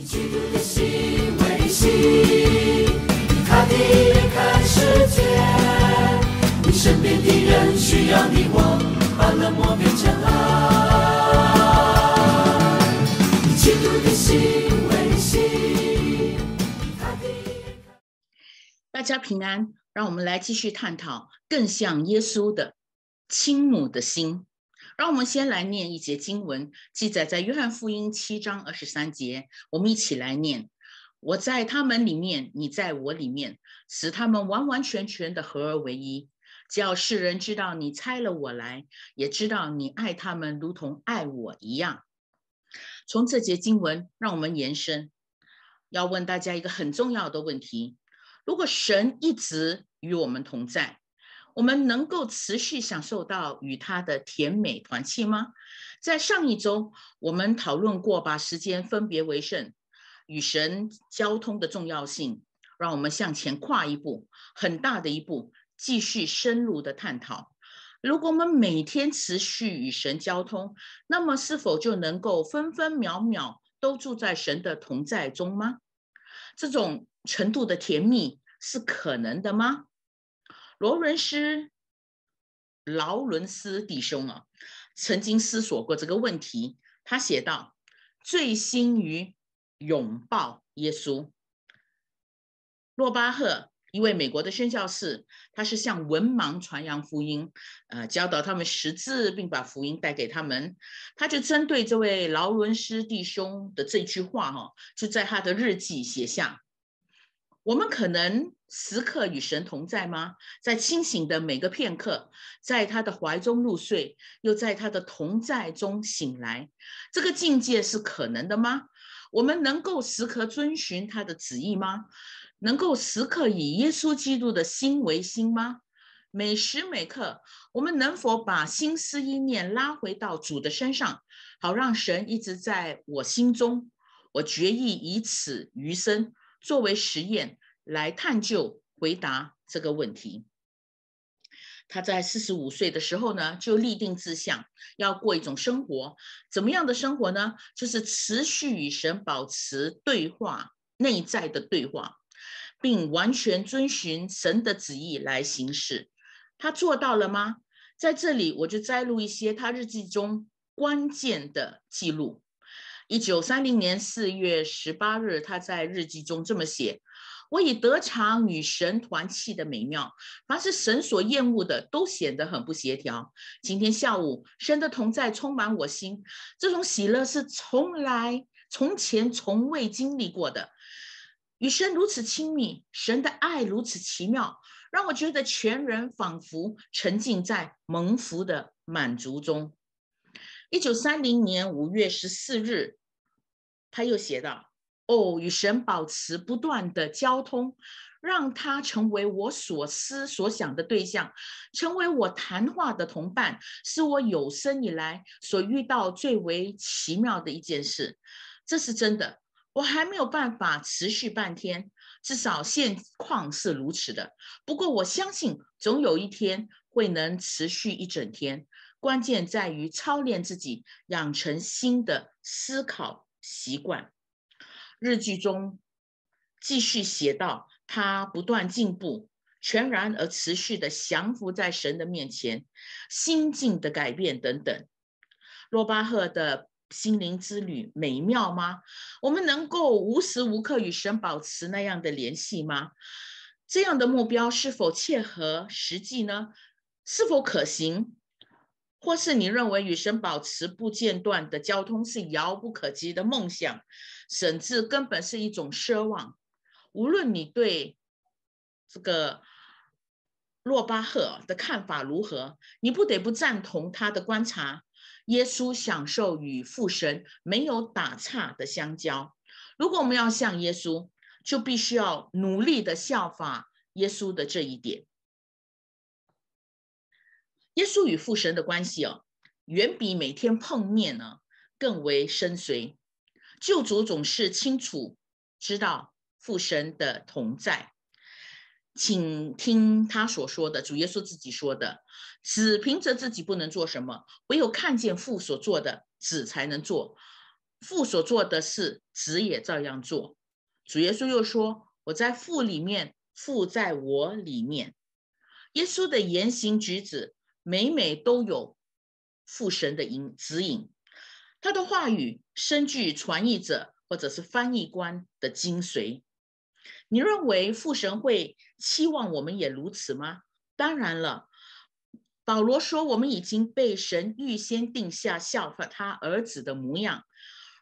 以基督的心为心，看世界，你身边的人需要你，我把冷漠变成爱。以基督的心为心，大家平安，让我们来继续探讨更像耶稣的亲母的心。让我们先来念一节经文，记载在约翰福音七章二十三节。我们一起来念：“我在他们里面，你在我里面，使他们完完全全的合而为一。只要世人知道你猜了我来，也知道你爱他们如同爱我一样。”从这节经文，让我们延伸，要问大家一个很重要的问题：如果神一直与我们同在？我们能够持续享受到与他的甜美团契吗？在上一周，我们讨论过把时间分别为圣，与神交通的重要性。让我们向前跨一步，很大的一步，继续深入的探讨。如果我们每天持续与神交通，那么是否就能够分分秒秒都住在神的同在中吗？这种程度的甜蜜是可能的吗？劳伦斯，劳伦斯弟兄啊，曾经思索过这个问题。他写道：“醉心于拥抱耶稣。”洛巴赫，一位美国的宣教士，他是向文盲传扬福音，呃，教导他们识字，并把福音带给他们。他就针对这位劳伦斯弟兄的这句话，哈，就在他的日记写下。我们可能时刻与神同在吗？在清醒的每个片刻，在他的怀中入睡，又在他的同在中醒来，这个境界是可能的吗？我们能够时刻遵循他的旨意吗？能够时刻以耶稣基督的心为心吗？每时每刻，我们能否把心思意念拉回到主的身上，好让神一直在我心中？我决意以此余生。作为实验来探究回答这个问题。他在四十五岁的时候呢，就立定志向，要过一种生活。怎么样的生活呢？就是持续与神保持对话，内在的对话，并完全遵循神的旨意来行事。他做到了吗？在这里，我就摘录一些他日记中关键的记录。一九三零年四月十八日，他在日记中这么写：“我已得偿与神团契的美妙，凡是神所厌恶的，都显得很不协调。今天下午，神的同在充满我心，这种喜乐是从来从前从未经历过的。与神如此亲密，神的爱如此奇妙，让我觉得全人仿佛沉浸在蒙福的满足中。”一九三零年五月十四日。他又写道：“哦，与神保持不断的交通，让他成为我所思所想的对象，成为我谈话的同伴，是我有生以来所遇到最为奇妙的一件事。这是真的，我还没有办法持续半天，至少现况是如此的。不过我相信，总有一天会能持续一整天。关键在于操练自己，养成新的思考。”习惯日剧中继续写到，他不断进步，全然而持续的降服在神的面前，心境的改变等等。洛巴赫的心灵之旅美妙吗？我们能够无时无刻与神保持那样的联系吗？这样的目标是否切合实际呢？是否可行？或是你认为与神保持不间断的交通是遥不可及的梦想，甚至根本是一种奢望。无论你对这个洛巴赫的看法如何，你不得不赞同他的观察：耶稣享受与父神没有打岔的相交。如果我们要像耶稣，就必须要努力的效法耶稣的这一点。耶稣与父神的关系哦，远比每天碰面呢更为深邃。救主总是清楚知道父神的同在，请听他所说的，主耶稣自己说的：“子凭着自己不能做什么，唯有看见父所做的，子才能做。父所做的事，子也照样做。”主耶稣又说：“我在父里面，父在我里面。”耶稣的言行举止。每每都有父神的引指引，他的话语深具传译者或者是翻译官的精髓。你认为父神会期望我们也如此吗？当然了，保罗说我们已经被神预先定下效法他儿子的模样。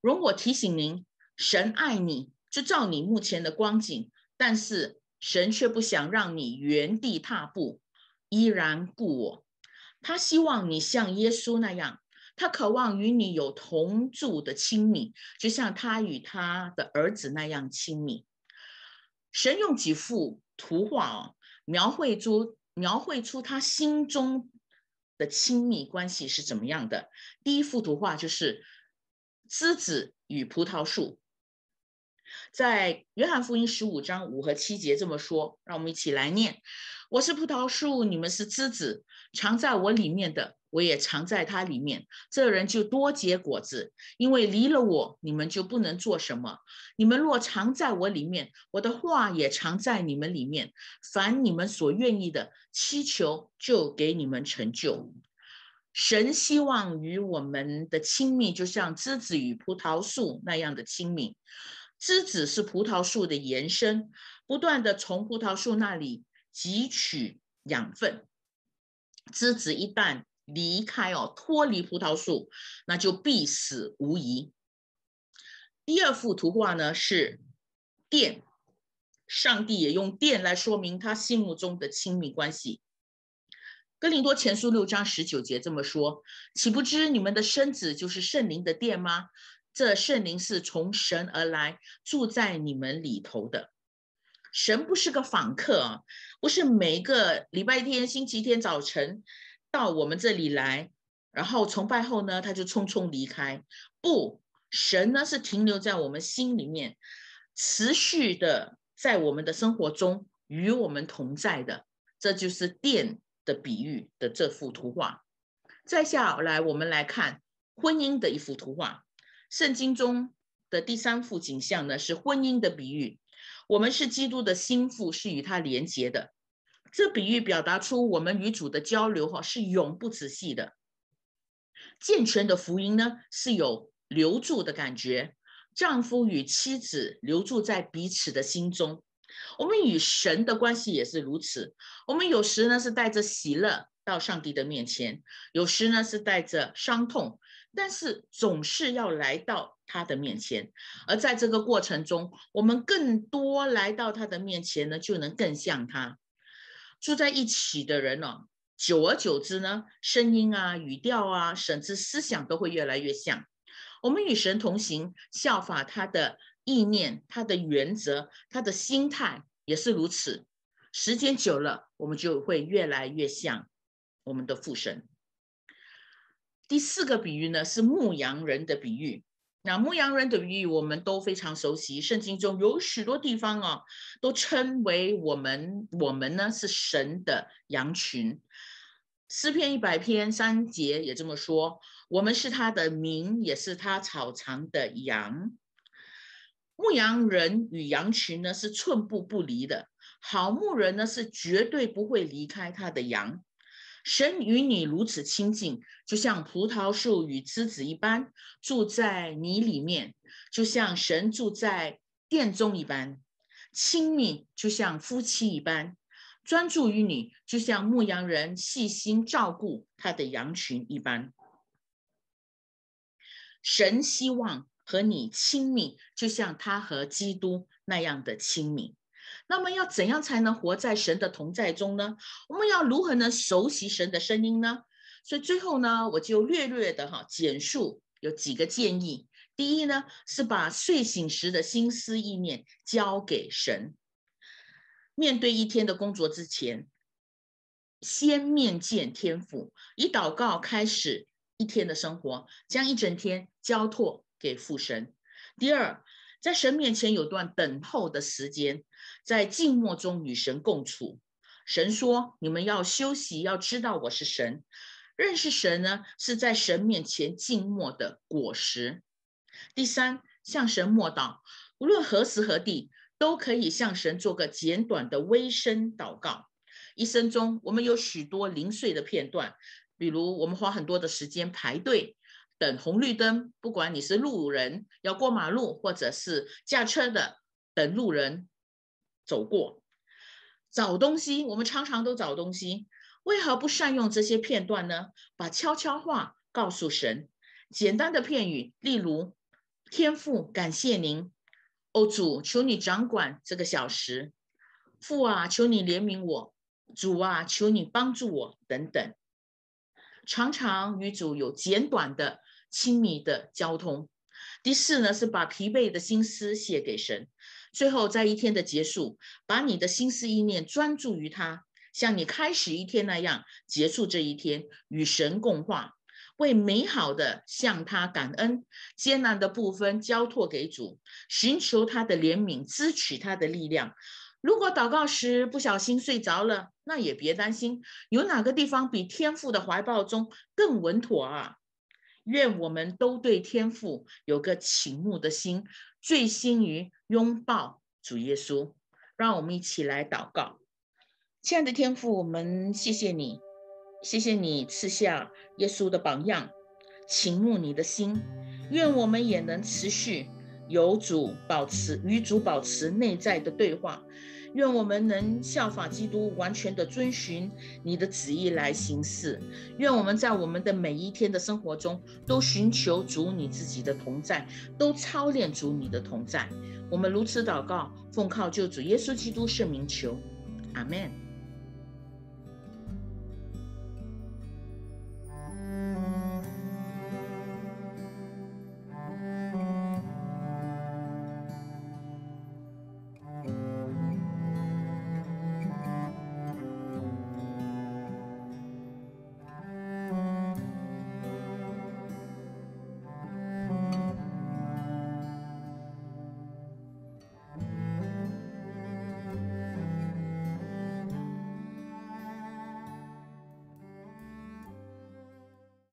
容我提醒您，神爱你，就照你目前的光景，但是神却不想让你原地踏步，依然故我。他希望你像耶稣那样，他渴望与你有同住的亲密，就像他与他的儿子那样亲密。神用几幅图画哦，描绘出描绘出他心中的亲密关系是怎么样的。第一幅图画就是狮子与葡萄树。在约翰福音十五章五和七节这么说，让我们一起来念：“我是葡萄树，你们是枝子，常在我里面的，我也常在他里面。这人就多结果子，因为离了我，你们就不能做什么。你们若常在我里面，我的话也常在你们里面。凡你们所愿意的，祈求就给你们成就。”神希望与我们的亲密，就像枝子与葡萄树那样的亲密。枝子是葡萄树的延伸，不断的从葡萄树那里汲取养分。枝子一旦离开哦，脱离葡萄树，那就必死无疑。第二幅图画呢是电，上帝也用电来说明他心目中的亲密关系。哥林多前书六章十九节这么说：岂不知你们的身子就是圣灵的殿吗？这圣灵是从神而来，住在你们里头的。神不是个访客啊，不是每个礼拜天、星期天早晨到我们这里来，然后崇拜后呢，他就匆匆离开。不，神呢是停留在我们心里面，持续的在我们的生活中与我们同在的。这就是殿的比喻的这幅图画。再下来，我们来看婚姻的一幅图画。圣经中的第三幅景象呢，是婚姻的比喻。我们是基督的心腹，是与他连结的。这比喻表达出我们与主的交流，哈，是永不止息的。健全的福音呢，是有留住的感觉。丈夫与妻子留住在彼此的心中，我们与神的关系也是如此。我们有时呢是带着喜乐到上帝的面前，有时呢是带着伤痛。但是总是要来到他的面前，而在这个过程中，我们更多来到他的面前呢，就能更像他。住在一起的人呢，久而久之呢，声音啊、语调啊，甚至思想都会越来越像。我们与神同行，效法他的意念、他的原则、他的心态也是如此。时间久了，我们就会越来越像我们的父神。第四个比喻呢是牧羊人的比喻。那牧羊人的比喻我们都非常熟悉，圣经中有许多地方啊都称为我们，我们呢是神的羊群。诗篇一百篇三节也这么说，我们是他的民，也是他草场的羊。牧羊人与羊群呢是寸步不离的，好牧人呢是绝对不会离开他的羊。神与你如此亲近，就像葡萄树与枝子一般，住在你里面，就像神住在殿中一般，亲密就像夫妻一般，专注于你，就像牧羊人细心照顾他的羊群一般。神希望和你亲密，就像他和基督那样的亲密。那么要怎样才能活在神的同在中呢？我们要如何能熟悉神的声音呢？所以最后呢，我就略略的哈简述有几个建议。第一呢，是把睡醒时的心思意念交给神；面对一天的工作之前，先面见天父，以祷告开始一天的生活，将一整天交托给父神。第二。在神面前有段等候的时间，在静默中与神共处。神说：“你们要休息，要知道我是神。认识神呢，是在神面前静默的果实。”第三，向神默祷，无论何时何地，都可以向神做个简短的微声祷告。一生中，我们有许多零碎的片段，比如我们花很多的时间排队。等红绿灯，不管你是路人要过马路，或者是驾车的等路人走过，找东西，我们常常都找东西，为何不善用这些片段呢？把悄悄话告诉神，简单的片语，例如：天父，感谢您，哦主，求你掌管这个小时，父啊，求你怜悯我，主啊，求你帮助我，等等。常常与主有简短的亲密的交通。第四呢，是把疲惫的心思卸给神。最后，在一天的结束，把你的心思意念专注于他，像你开始一天那样结束这一天，与神共话，为美好的向他感恩，艰难的部分交托给主，寻求他的怜悯，支取他的力量。如果祷告时不小心睡着了，那也别担心，有哪个地方比天父的怀抱中更稳妥啊！愿我们都对天父有个倾慕的心，醉心于拥抱主耶稣。让我们一起来祷告，亲爱的天父，我们谢谢你，谢谢你赐下耶稣的榜样，倾慕你的心，愿我们也能持续。有主保持与主保持内在的对话，愿我们能效法基督，完全的遵循你的旨意来行事。愿我们在我们的每一天的生活中，都寻求主你自己的同在，都操练主你的同在。我们如此祷告，奉靠救主耶稣基督圣名求，阿门。